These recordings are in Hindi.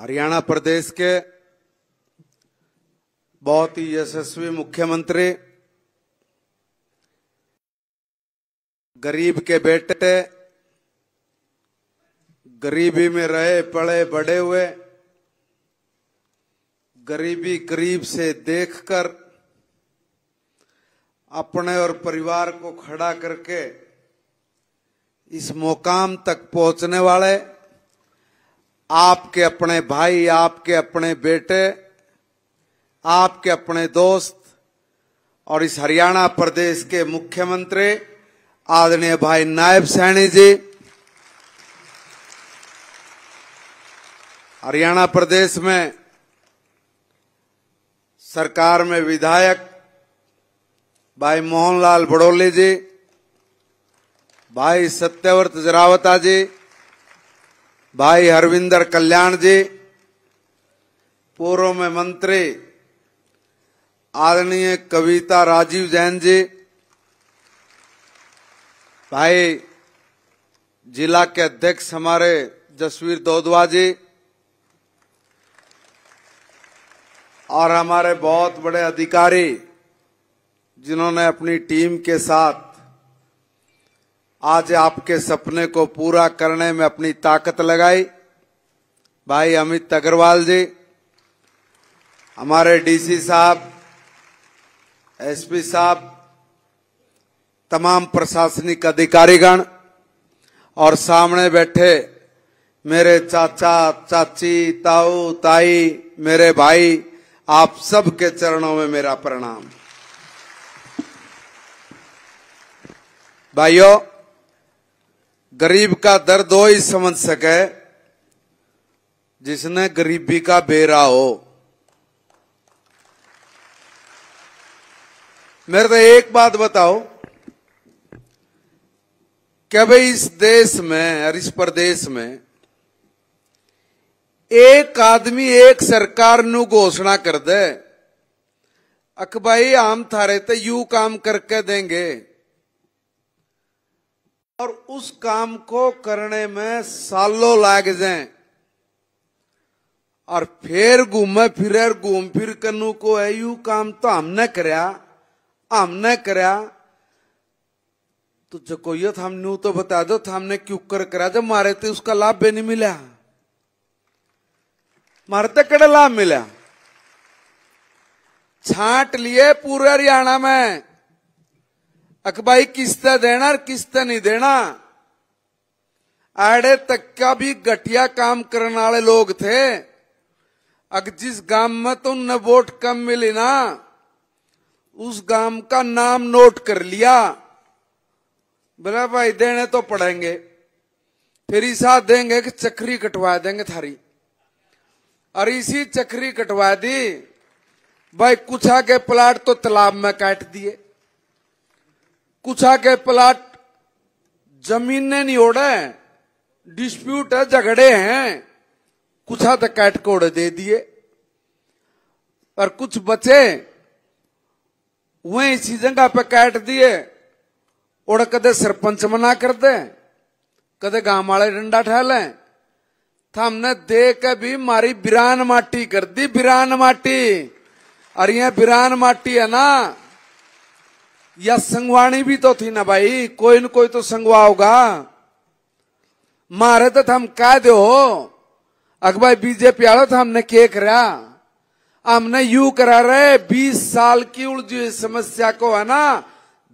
हरियाणा प्रदेश के बहुत ही यशस्वी मुख्यमंत्री गरीब के बेटे गरीबी में रहे पड़े बड़े हुए गरीबी गरीब से देखकर अपने और परिवार को खड़ा करके इस मुकाम तक पहुंचने वाले आपके अपने भाई आपके अपने बेटे आपके अपने दोस्त और इस हरियाणा प्रदेश के मुख्यमंत्री आदरणीय भाई नायब सैनी जी हरियाणा प्रदेश में सरकार में विधायक भाई मोहनलाल बड़ोले जी भाई सत्यव्रत जरावता जी भाई हरविंदर कल्याण जी पूर्व में मंत्री आदरणीय कविता राजीव जैन जी भाई जिला के अध्यक्ष हमारे जसवीर दोदवा जी और हमारे बहुत बड़े अधिकारी जिन्होंने अपनी टीम के साथ आज आपके सपने को पूरा करने में अपनी ताकत लगाई भाई अमित अग्रवाल जी हमारे डीसी साहब एसपी साहब तमाम प्रशासनिक अधिकारीगण और सामने बैठे मेरे चाचा चाची ताऊ ताई मेरे भाई आप सबके चरणों में मेरा प्रणाम भाइयों गरीब का दर्द हो ही समझ सके जिसने गरीबी का बेरा हो मेरे तो एक बात बताओ क्या भाई इस देश में और इस प्रदेश में एक आदमी एक सरकार नु घोषणा कर दे अख भाई थारे तो यू काम करके देंगे और उस काम को करने में सालों लाग जाए और फिर घूमे फिर घूम फिर कन्नू को है यू काम तो हमने कराया हमने कराया तो जो ये था हमने तो बता दो था तो हमने क्यों कर करा जब मारे थे तो उसका लाभ भी नहीं मिला मारे तो कड़े लाभ मिला छाट लिए पूरे हरियाणा में अखबाई किस्ता देना और किस्ता नहीं देना आड़े तक का भी घटिया काम करने वाले लोग थे अग जिस गांव में तो न वोट कम मिली ना उस गांव का नाम नोट कर लिया बोला भाई देने तो पड़ेंगे फिर ईसा देंगे कि चक्री कटवा देंगे थारी और इसी चक्री कटवा दी भाई कुछ आगे प्लाट तो तालाब में काट दिए कुछा के प्लाट जमीन ने नहीं ओढ़े डिस्प्यूट है झगड़े हैं कुछा तो कैट कोड़े दे दिए और कुछ बचे वह इसी जगह पे कैट दिए और कदे सरपंच मना कर दे कदे गांव वाले डंडा ठहले था तो हमने दे के भी मारी बिरान माटी कर दी बिरान माटी और ये बिरान माटी है ना या संगवाणी भी तो थी ना भाई कोई न कोई तो संगवा होगा मारे तो हम कह दो अखबाई बीजेपी आलो तो हमने के करा हमने यू करा रहे बीस साल की उलझी समस्या को है ना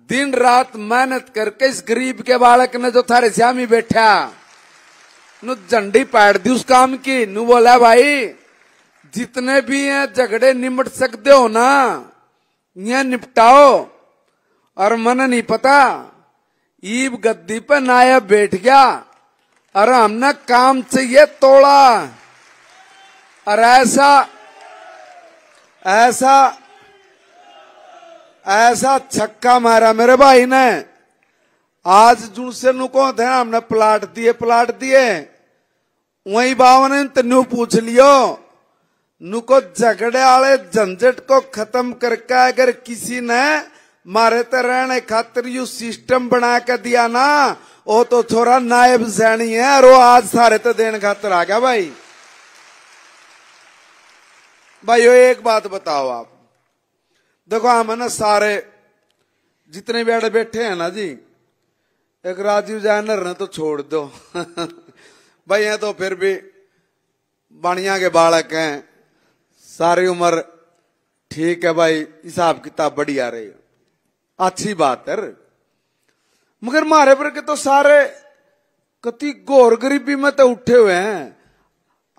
दिन रात मेहनत करके इस गरीब के बालक ने जो थारे श्यामी बैठा नु झंडी पाड़ दी उस काम की नु बोला भाई जितने भी हैं झगड़े निमट सकते हो ना यह निपटाओ और मन नहीं पता ईब गद्दी पर नायब बैठ गया और हमने काम से ये तोड़ा और ऐसा ऐसा ऐसा छक्का मारा मेरे भाई ने आज से नुको थे हमने प्लाट दिए प्लाट दिए वही बावन न्यू पूछ लियो नुको झगड़े वाले झंझट को खत्म करके अगर किसी ने मारे तो रहने खातर यू सिस्टम बना के दिया ना वो तो थोड़ा नायब सैनी है और वो आज सारे तो देने खातर आ गया भाई भाई एक बात बताओ आप देखो हम है ना सारे जितने बैठे बैठे हैं ना जी एक राजीव जैनर ने तो छोड़ दो भाई ये तो फिर भी बनिया के बालक हैं सारी उम्र ठीक है भाई हिसाब किताब बढ़िया रही अच्छी बात है मगर मारे पर के तो सारे कति गोर गरीबी में तो उठे हुए हैं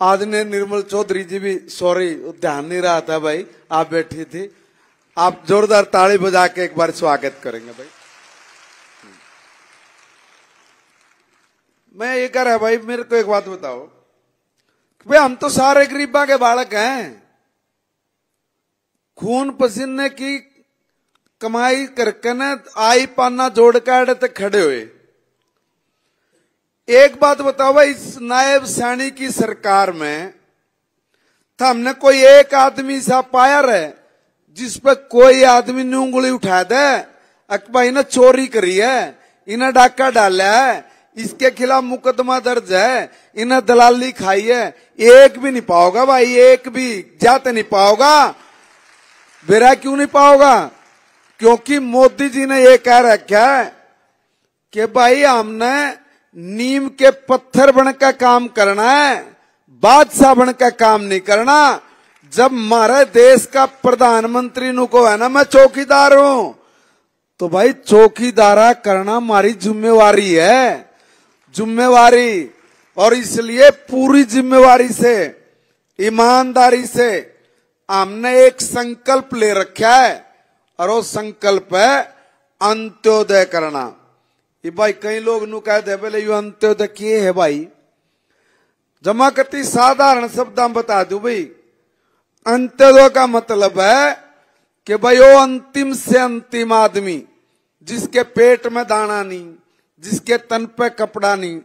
आज ने निर्मल चौधरी जी भी सॉरी ध्यान नहीं रहा था भाई आप बैठी थी आप जोरदार ताली बजा के एक बार स्वागत करेंगे भाई मैं ये कह रहा भाई मेरे को एक बात बताओ भाई हम तो सारे गरीबा के बालक हैं खून पसीने की कमाई करके ना आई पाना जोड़ काट तक खड़े हुए एक बात बताओ इस नायब सैनी की सरकार में था हमने कोई एक आदमी सा पाया रहे जिस पर कोई आदमी ने उंगली उठा दे अकबा इन्हें चोरी करी है इन्हें डाका डाला है इसके खिलाफ मुकदमा दर्ज है इन्हें दलाली खाई है एक भी नहीं पाओगा भाई एक भी जाते नहीं पाओगा बेरा क्यों नहीं पाओगा क्योंकि मोदी जी ने ये कह रखा है कि भाई हमने नीम के पत्थर बन का काम करना है बादशाह बन का काम नहीं करना जब हमारे देश का प्रधानमंत्री नु को है ना मैं चौकीदार हूं तो भाई चौकीदारा करना हमारी जिम्मेवारी है जिम्मेवारी और इसलिए पूरी जिम्मेवारी से ईमानदारी से हमने एक संकल्प ले रखा है और वो संकल्प है अंत्योदय करना ये भाई कई लोग नु दे बोले यू अंत्योदय किए है भाई जमा करती साधारण शब्द बता दू भाई अंत्योदय का मतलब है कि भाई वो अंतिम से अंतिम आदमी जिसके पेट में दाना नहीं जिसके तन पे कपड़ा नहीं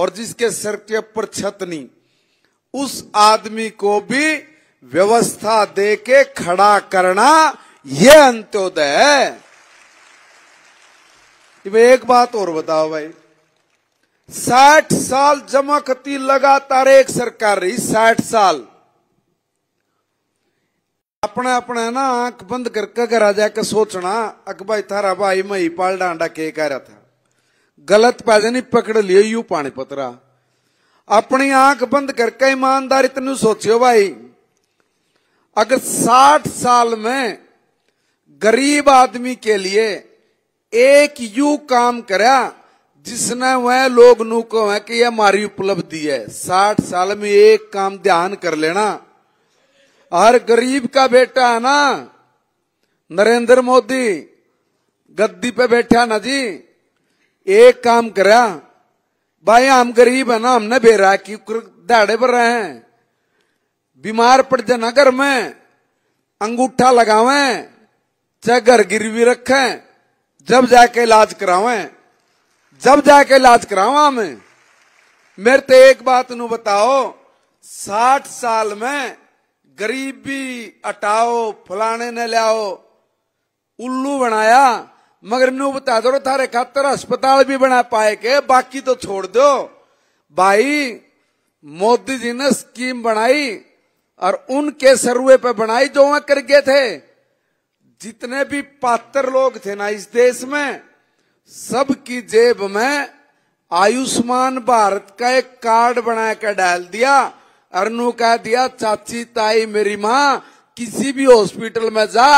और जिसके सर के ऊपर छत नहीं उस आदमी को भी व्यवस्था दे के खड़ा करना ये अंत्योदय है एक बात और बताओ भाई साठ साल जमा खती लगातार एक सरकार रही साठ साल अपने अपने ना आंख बंद करके घर आ जाकर सोचना अकबाई थारा भाई मई पाल डांडा के कह रहा था गलत पैसे नहीं पकड़ लियो यू पानी पतरा अपनी आंख बंद करके ईमानदारी तेन सोचियो भाई अगर साठ साल में गरीब आदमी के लिए एक यू काम करा जिसने वह लोग नुको को है कि यह हमारी उपलब्धि है साठ साल में एक काम ध्यान कर लेना हर गरीब का बेटा है ना नरेंद्र मोदी गद्दी पे बैठा ना जी एक काम करा भाई हम गरीब है ना हमने बेरा की दाड़े पर रहे हैं बीमार पड़ जाना घर में अंगूठा लगावे चाहे घर गिरवी रखे जब जाके इलाज करावे जब जाके इलाज करावा हमें मेरे तो एक बात नु बताओ साठ साल में गरीबी हटाओ फलाने ने लियाओ उल्लू बनाया मगर नु बता दो थारे खातर अस्पताल भी बना पाए के बाकी तो छोड़ दो भाई मोदी जी ने स्कीम बनाई और उनके सर्वे पे बनाई जो वहां कर गए थे जितने भी पात्र लोग थे ना इस देश में सबकी जेब में आयुष्मान भारत का एक कार्ड बना के डाल दिया अरनू का दिया चाची ताई मेरी माँ किसी भी हॉस्पिटल में जा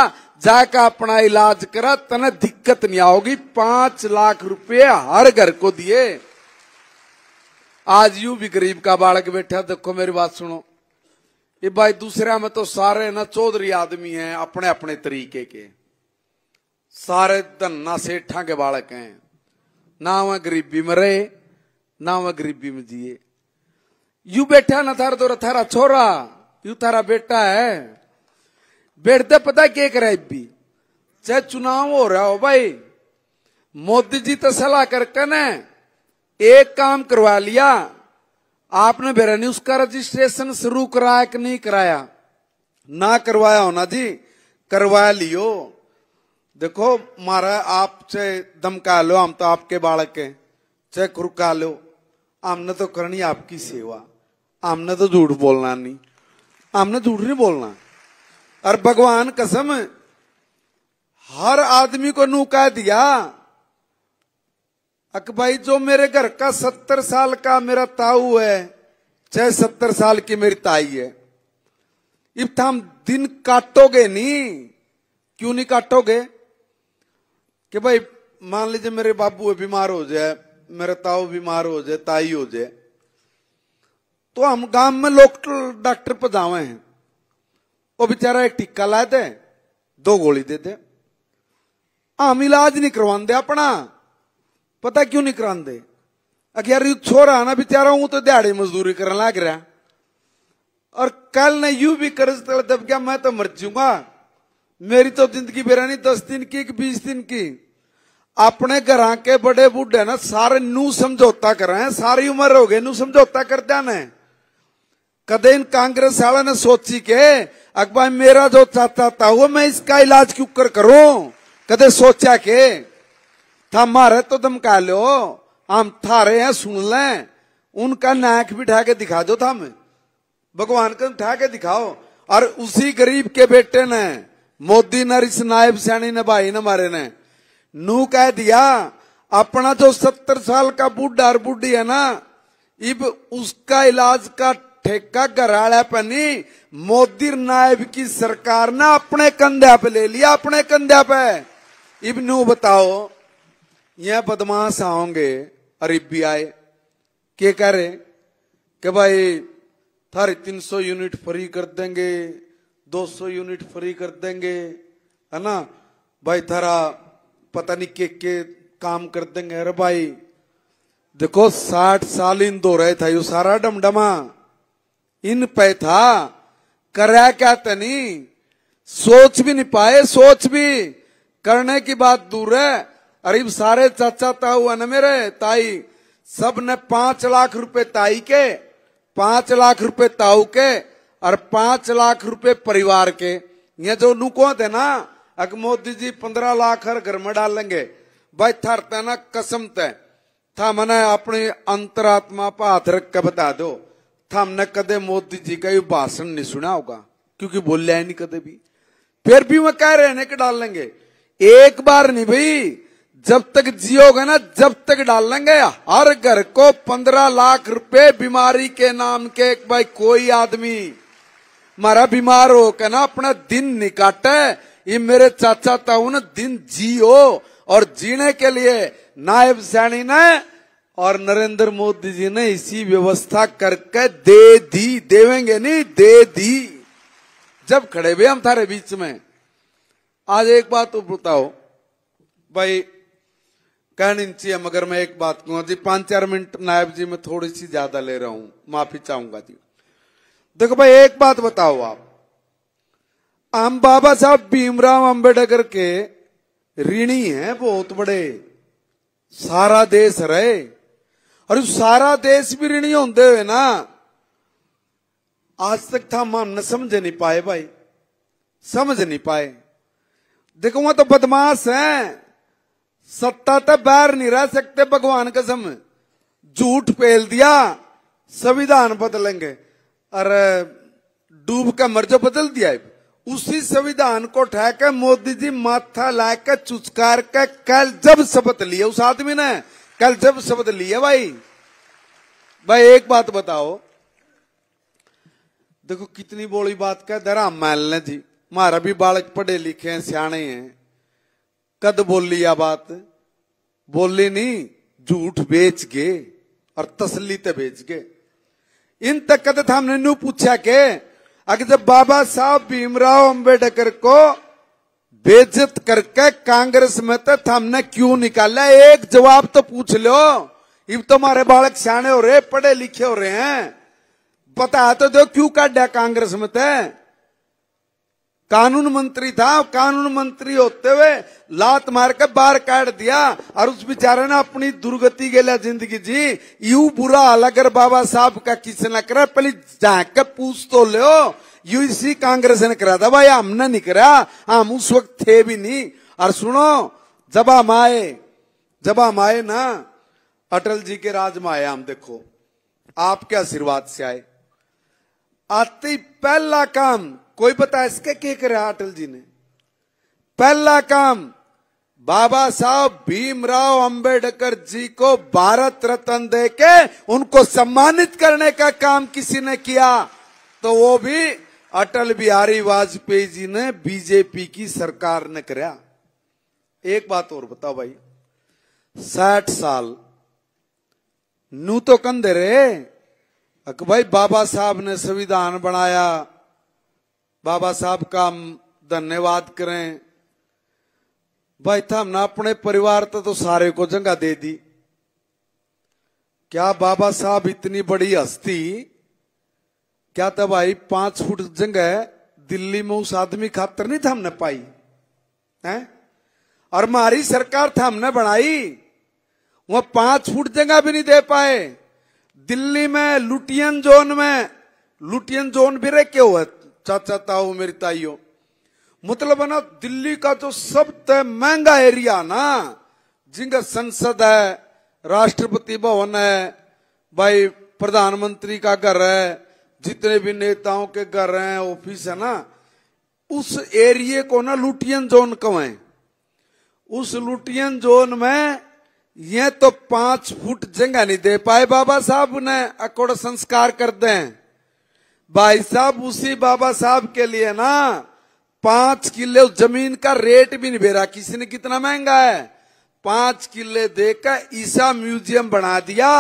जाकर अपना इलाज करा तने दिक्कत नहीं आओगी पांच लाख रुपए हर घर को दिए आज यू भी गरीब का बालक बैठा देखो मेरी बात सुनो ये भाई दूसरा में तो सारे ना चौधरी आदमी हैं अपने अपने तरीके के सारे धन्ना सेठा के बालक हैं ना वह गरीबी में रहे ना वह गरीबी में जिए यू बैठा ना थारा तो थारा छोरा यू थारा बेटा है बैठते पता क्या करे भी चाहे चुनाव हो रहा हो भाई मोदी जी तो सलाह करके ने एक काम करवा लिया आपने बेरान्यूज उसका रजिस्ट्रेशन शुरू कराया कि नहीं कराया ना करवाया होना जी करवा लियो देखो मारा आप चाहे दमका लो हम तो आपके बालक है चाहे खुरका लो हमने तो करनी आपकी सेवा हमने तो झूठ बोलना नहीं हमने झूठ नहीं बोलना और भगवान कसम हर आदमी को नौका दिया अक भाई जो मेरे घर का सत्तर साल का मेरा ताऊ है चाहे सत्तर साल की मेरी ताई है इब तो हम दिन काटोगे नहीं क्यों नहीं काटोगे कि भाई मान लीजिए मेरे बाबू बीमार हो जाए मेरा ताऊ बीमार हो जाए ताई हो जाए तो हम गांव में लोकल डॉक्टर पर जावे हैं वो बेचारा एक टिक्का ला दे दो गोली दे दे हम इलाज नहीं करवा दे अपना पता क्यों नहीं कराते अखियार यू छोरा ना बेचारा हूं तो दिहाड़ी मजदूरी करने लग रहा और कल ने यू भी कर्ज तल दब गया मैं तो मर जूंगा मेरी तो जिंदगी बेरानी दस दिन की बीस दिन की अपने घर के बड़े बुढ़े ना सारे नू समझौता कर रहे हैं सारी उम्र हो गए नू समझौता करते हैं कदे इन कांग्रेस वाले ने सोची के अकबाई मेरा जो चाहता था वो मैं इसका इलाज क्यों कर करूं कदे सोचा के था मारे तो धमका लो हम थारे हैं सुन ले उनका नायक भी ठा के दिखा दो था हमें भगवान का ठा के दिखाओ और उसी गरीब के बेटे ने मोदी ने इस नायब सैनी ने भाई ने मारे ने नू कह दिया अपना जो सत्तर साल का बूढ़ा और बुढ़ी है ना इब उसका इलाज का ठेका घराड़ा पनी मोदी नायब की सरकार ने अपने कंधे पे ले लिया अपने कंधे पे इब नू बताओ यह बदमाश आओगे अरेबी आए के कह रहे कि भाई थारे 300 यूनिट फ्री कर देंगे 200 यूनिट फ्री कर देंगे है ना भाई थारा पता नहीं के के काम कर देंगे अरे भाई देखो साठ साल इन दो रहे था यू सारा डमडमा इन पे था कराया क्या तनी सोच भी नहीं पाए सोच भी करने की बात दूर है अरे सारे चाचा ताऊ अन मेरे ताई सब ने पांच लाख रुपए ताई के पांच लाख रुपए ताऊ के और पांच लाख रुपए परिवार के ये जो नुको थे ना अग मोदी जी पंद्रह लाख हर घर में डाल लेंगे भाई थर ते ना कसम ते था मैंने अपनी अंतरात्मा पर हाथ रख के बता दो था हमने कदे मोदी जी का ये भाषण नहीं सुना होगा क्योंकि बोल लिया नहीं कदे भी फिर भी मैं कह रहे हैं कि डाल लेंगे एक बार नहीं भाई जब तक जियोगे ना जब तक डाल लेंगे हर घर को पंद्रह लाख रुपए बीमारी के नाम के भाई कोई आदमी मारा बीमार हो के ना अपना दिन निकाटे ये मेरे चाचा ताऊ ना दिन जियो और जीने के लिए नायब सैनी ने और नरेंद्र मोदी जी ने इसी व्यवस्था करके दे दी देवेंगे नहीं दे दी जब खड़े हुए हम थारे बीच में आज एक बात तो बताओ भाई कहने चाहिए मगर मैं एक बात कहूंगा जी पांच चार मिनट नायब जी मैं थोड़ी सी ज्यादा ले रहा हूं माफी चाहूंगा जी देखो भाई एक बात बताओ आप हम बाबा साहब भीमराव अंबेडकर के ऋणी हैं बहुत बड़े सारा देश रहे और सारा देश भी ऋणी होते हुए ना आज तक था हम न समझ नहीं पाए भाई समझ नहीं पाए देखो वहां तो बदमाश हैं सत्ता तो बैर नहीं रह सकते भगवान कसम झूठ फेल दिया संविधान बदलेंगे और डूब के मर्जो बदल दिया उसी संविधान को उठा के मोदी जी माथा ला के चुचकार के कल जब शपथ लिए उस आदमी ने कल जब शपथ लिए भाई भाई एक बात बताओ देखो कितनी बोली बात कह दे राम मैल ने जी मारा भी बालक पढ़े लिखे हैं सियाने हैं कद बोल लिया बात बोलने नहीं झूठ बेच गए और तसली ते बेच गए इन था हमने नू पूछा के अगर जब बाबा साहब भीमराव अंबेडकर को बेजत करके कांग्रेस में तो हमने क्यों निकाला एक जवाब तो पूछ लो इब तो हमारे बालक सियाने हो रहे पढ़े लिखे हो रहे हैं बता तो दो क्यों काटा कांग्रेस में तो कानून मंत्री था कानून मंत्री होते हुए लात मार के बाहर काट दिया और उस बेचारे ने अपनी दुर्गति के लिए जिंदगी जी यू बुरा हाल अगर बाबा साहब का किसी ना करे पहले जाके के पूछ तो लो यू इसी कांग्रेस ने करा था भाई हमने नहीं करा हम उस वक्त थे भी नहीं और सुनो जब हम आए जब हम आए ना अटल जी के राज में आए हम देखो आपके आशीर्वाद से आए आते ही पहला काम कोई पता इसके के करा अटल जी ने पहला काम बाबा साहब भीमराव अंबेडकर जी को भारत रत्न दे के उनको सम्मानित करने का काम किसी ने किया तो वो भी अटल बिहारी वाजपेयी जी ने बीजेपी की सरकार ने कराया एक बात और बताओ भाई साठ साल नू तो कंधे अक भाई बाबा साहब ने संविधान बनाया बाबा साहब का हम धन्यवाद करें भाई था हमने अपने परिवार तो, तो सारे को जगह दे दी क्या बाबा साहब इतनी बड़ी हस्ती क्या था भाई पांच फुट जगह दिल्ली में उस आदमी खातर नहीं था हमने पाई है और हमारी सरकार था हमने बनाई वह पांच फुट जगह भी नहीं दे पाए दिल्ली में लुटियन जोन में लुटियन जोन भी रह के हुए चाचा ताऊ मेरी ताइयो मतलब है ना दिल्ली का जो सब महंगा एरिया ना जिनका संसद है राष्ट्रपति भवन है भाई प्रधानमंत्री का घर है जितने भी नेताओं के घर हैं ऑफिस है ना उस एरिए को ना लुटियन जोन है उस लुटियन जोन में यह तो पांच फुट जगह नहीं दे पाए बाबा साहब ने अकोड़ संस्कार कर दें भाई साहब उसी बाबा साहब के लिए ना पांच किले जमीन का रेट भी नहीं बेरा किसी ने कितना महंगा है पांच किले देकर ईसा म्यूजियम बना दिया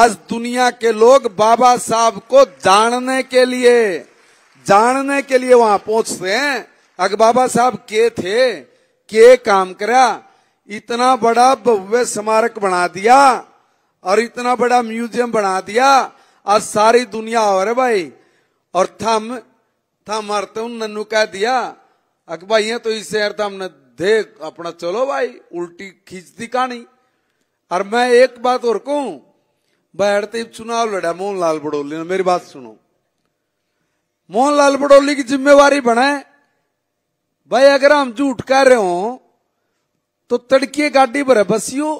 आज दुनिया के लोग बाबा साहब को जानने के लिए जानने के लिए वहां पहुंचते हैं अगर बाबा साहब के थे के काम करा इतना बड़ा भव्य स्मारक बना दिया और इतना बड़ा म्यूजियम बना दिया आज सारी दुनिया और भाई और थम थम अर्थ नन्नू कह दिया अकबा ये तो इसे अर्थ हमने देख अपना चलो भाई उल्टी खींचती कहानी और मैं एक बात और कहूं बैठते चुनाव लड़ा मोहन लाल बड़ोली ने मेरी बात सुनो मोहन लाल बड़ोली की जिम्मेवारी बनाए भाई अगर हम झूठ कह रहे हो तो तड़की गाड़ी पर बसियो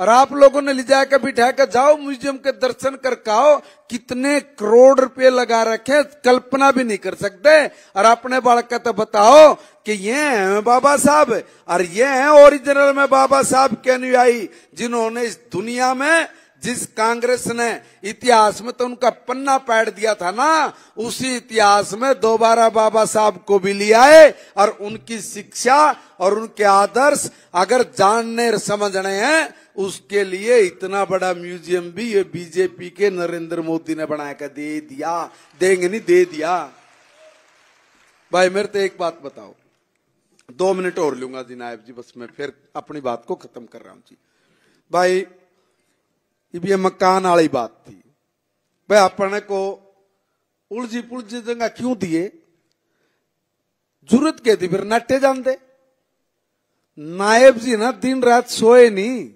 और आप लोगों ने ले जाकर बिठा कर जाओ म्यूजियम के दर्शन कर काओ कितने करोड़ रुपए लगा रखे कल्पना भी नहीं कर सकते और अपने बालक तो बताओ कि ये हैं बाबा साहब और ये हैं ओरिजिनल में बाबा साहब के अनुयायी जिन्होंने इस दुनिया में जिस कांग्रेस ने इतिहास में तो उनका पन्ना पैड दिया था ना उसी इतिहास में दोबारा बाबा साहब को भी लिया है और उनकी शिक्षा और उनके आदर्श अगर जानने और समझने हैं उसके लिए इतना बड़ा म्यूजियम भी ये बीजेपी के नरेंद्र मोदी ने बनाया का दे दिया देंगे नहीं दे दिया भाई मेरे तो एक बात बताओ दो मिनट और लूंगा जी नायब जी बस मैं फिर अपनी बात को खत्म कर रहा हूं जी भाई ये मकान वाली बात थी भाई अपने को उलझी पुलझी जगह क्यों दिए जरूरत के थी फिर नटे जानते नायब जी ना दिन रात सोए नहीं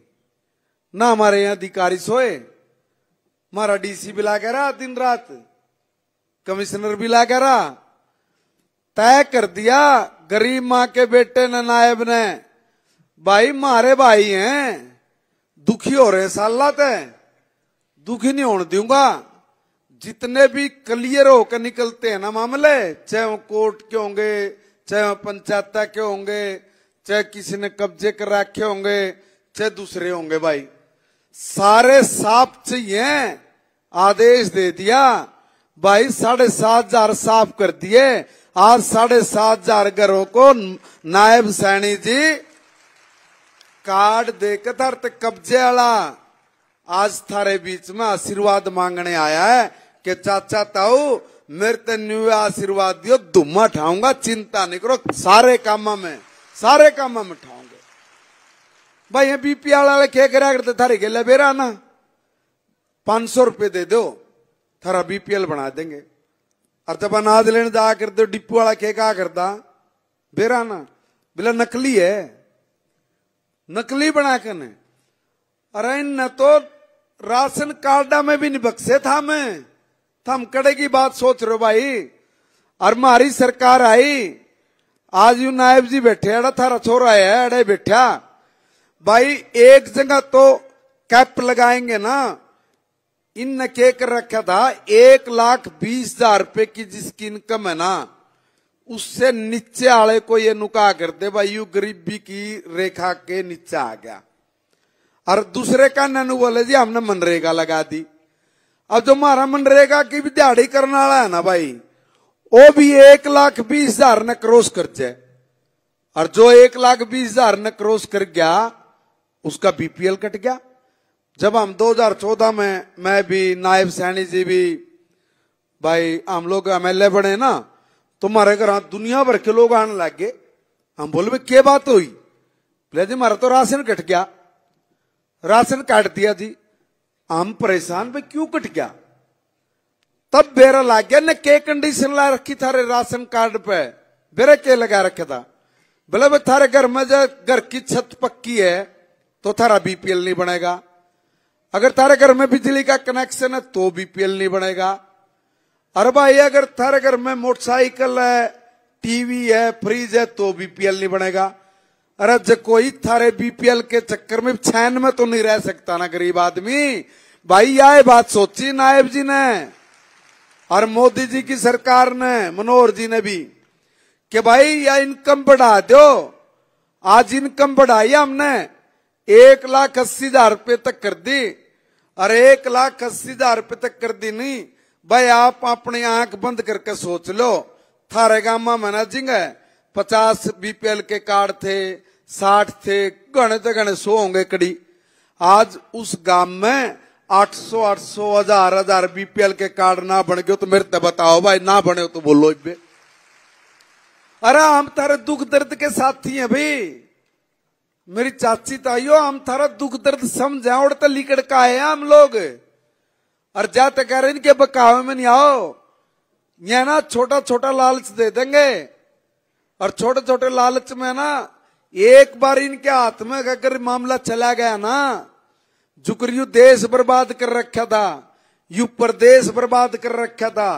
ना हमारे यहां अधिकारी सोए हमारा डीसी भी लागे रहा दिन रात कमिश्नर भी लागे रहा तय कर दिया गरीब माँ के बेटे ने नायब ने भाई मारे भाई हैं दुखी हो रहे साल है दुखी नहीं होने दूंगा जितने भी क्लियर होकर निकलते हैं ना मामले चाहे वो कोर्ट के होंगे चाहे वो पंचायत के होंगे चाहे किसी ने कब्जे कर रखे होंगे चाहे दूसरे होंगे भाई सारे साफ चाहिए आदेश दे दिया भाई साढ़े सात हजार साफ कर दिए आज साढ़े सात हजार घरों को नायब सैनी जी कार्ड देकर तरत कब्जे वाला आज थारे बीच में आशीर्वाद मांगने आया है कि चाचा ताऊ मेरे ते न्यू आशीर्वाद दियो दुम्मा ठाऊंगा चिंता नहीं करो सारे काम में सारे काम में उठाऊंगा भाई ये बीपीएल वाले क्या तो थारे गेले बेरा ना पांच सौ रुपये दे दो थारा बीपीएल बना देंगे अर तब तो अनाज लेने जा कर दो डिपो वाला क्या कहा करता बेरा ना बोला नकली है नकली बना कर अरे न तो राशन कार्ड में भी नहीं बक्से था मैं थम तो कड़े की बात सोच रहे भाई और मारी सरकार आई आज यू नायब जी बैठे अड़ा थारा छोरा है अड़े बैठा भाई एक जगह तो कैप लगाएंगे ना इन ने के कर रखा था एक लाख बीस हजार रुपए की जिसकी इनकम है ना उससे नीचे आड़े को ये नुका कर दे भाई यू गरीबी की रेखा के नीचे आ गया और दूसरे का ननु बोले जी हमने मनरेगा लगा दी अब जो हमारा मनरेगा की भी दिहाड़ी करने वाला है ना भाई वो भी एक लाख बीस हजार ने क्रॉस कर जाए और जो एक लाख बीस हजार ने क्रॉस कर गया उसका बीपीएल कट गया जब हम 2014 में मैं भी नायब सैनी जी भी भाई हम लोग एम एल बने ना तो घर दुनिया भर के लोग आने लग गए हम बोले भाई क्या बात हुई बोले जी मारा तो राशन कट गया राशन काट दिया जी हम परेशान भाई क्यों कट गया तब बेरा लग गया ने के कंडीशन ला रखी थारे राशन कार्ड पे बेरा के लगा रखे था बोले भाई थारे घर में जो घर की छत पक्की है तो तारा बीपीएल नहीं बनेगा अगर तारे घर में बिजली का कनेक्शन है तो बीपीएल नहीं बनेगा अरे भाई अगर तारे घर में मोटरसाइकिल है टीवी है फ्रिज है तो बीपीएल नहीं बनेगा अरे जब कोई थारे बीपीएल के चक्कर में छैन में तो नहीं रह सकता ना गरीब आदमी भाई आए बात सोची नायब जी ने और मोदी जी की सरकार ने मनोहर जी ने भी कि भाई या इनकम बढ़ा दो आज इनकम बढ़ाई हमने एक लाख अस्सी हजार रुपये तक कर दी और एक लाख अस्सी हजार रुपये तक कर दी नहीं भाई आप अपने आंख बंद करके सोच लो थारे गामा मैनेजिंग है पचास बीपीएल के कार्ड थे साठ थे गणे तो गणे सो होंगे कड़ी आज उस गांव में आठ सौ आठ सौ हजार हजार बीपीएल के कार्ड ना बन गए तो मेरे तो बताओ भाई ना बने तो बोलो अरे हम तारे दुख दर्द के साथी हैं भाई मेरी चाची ताइयो हम थारा दुख दर्द समझ उड़ता लिकड़ का है हम लोग और जाते कह रहे इनके बकावे में नहीं आओ ये ना छोटा छोटा लालच दे देंगे और छोटे छोटे लालच में ना एक बार इनके हाथ में अगर मामला चला गया ना यू देश बर्बाद कर रखा था यू प्रदेश बर्बाद कर रखा था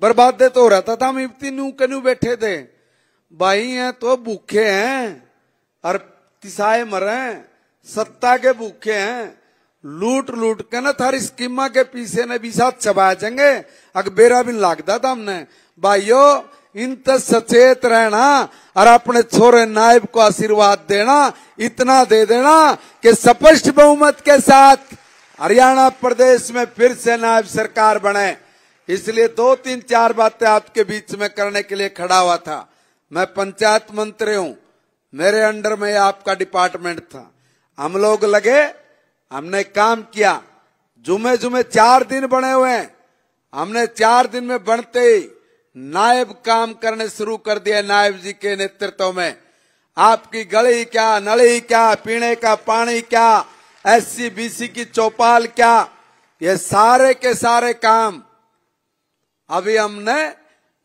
बर्बाद तो हो रहा था हम इतनी नू कन्यू बैठे थे भाई हैं तो भूखे हैं और तिसाए मरे सत्ता के भूखे हैं लूट लूट के ना थारी स्कीमा के पीछे ने भी साथ चबा जाएंगे अगर बेरा भी लागदा था हमने भाईयो इन तो सचेत रहना और अपने छोरे नायब को आशीर्वाद देना इतना दे देना कि स्पष्ट बहुमत के साथ हरियाणा प्रदेश में फिर से नायब सरकार बने इसलिए दो तीन चार बातें आपके बीच में करने के लिए खड़ा हुआ था मैं पंचायत मंत्री हूं मेरे अंडर में आपका डिपार्टमेंट था हम लोग लगे हमने काम किया जुमे जुमे चार दिन बने हुए हैं हमने चार दिन में बनते ही नायब काम करने शुरू कर दिया नायब जी के नेतृत्व में आपकी गली क्या नली क्या पीने का पानी क्या एससीबीसी की चौपाल क्या ये सारे के सारे काम अभी हमने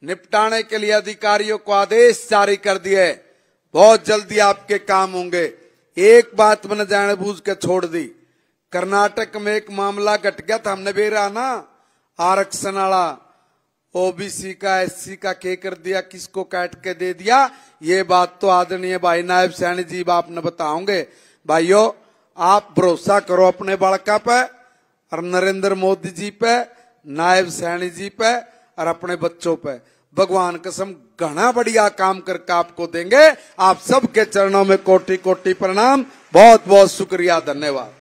निपटाने के लिए अधिकारियों को आदेश जारी कर दिए बहुत जल्दी आपके काम होंगे एक बात मैंने जानबूझ के छोड़ दी कर्नाटक में एक मामला घट गया था हमने बेरा ना आरक्षण वाला ओबीसी का एससी का के कर दिया किसको काट के दे दिया ये बात तो आदरणीय भाई नायब सैनी जी आपने ने बताओगे भाइयों आप भरोसा करो अपने बालका पे और नरेंद्र मोदी जी पे नायब सैनी जी पे और अपने बच्चों पे भगवान कसम घना बढ़िया काम करके आपको देंगे आप सबके चरणों में कोटि कोटि प्रणाम बहुत बहुत शुक्रिया धन्यवाद